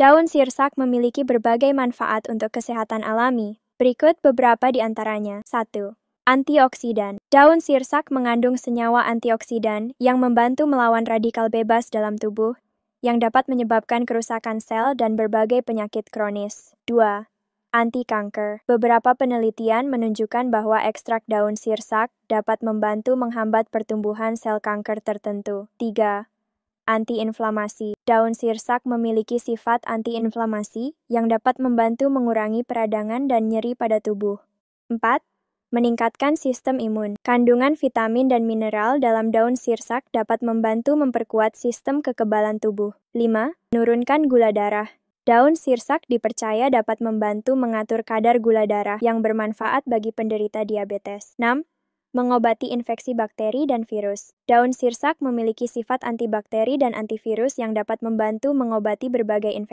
Daun sirsak memiliki berbagai manfaat untuk kesehatan alami. Berikut beberapa di antaranya. 1. Antioksidan. Daun sirsak mengandung senyawa antioksidan yang membantu melawan radikal bebas dalam tubuh yang dapat menyebabkan kerusakan sel dan berbagai penyakit kronis. 2 anti kanker. Beberapa penelitian menunjukkan bahwa ekstrak daun sirsak dapat membantu menghambat pertumbuhan sel kanker tertentu. 3 antiinflamasi. Daun sirsak memiliki sifat antiinflamasi yang dapat membantu mengurangi peradangan dan nyeri pada tubuh. 4. Meningkatkan sistem imun. Kandungan vitamin dan mineral dalam daun sirsak dapat membantu memperkuat sistem kekebalan tubuh. 5. Menurunkan gula darah. Daun sirsak dipercaya dapat membantu mengatur kadar gula darah yang bermanfaat bagi penderita diabetes. 6 mengobati infeksi bakteri dan virus. Daun sirsak memiliki sifat antibakteri dan antivirus yang dapat membantu mengobati berbagai infeksi.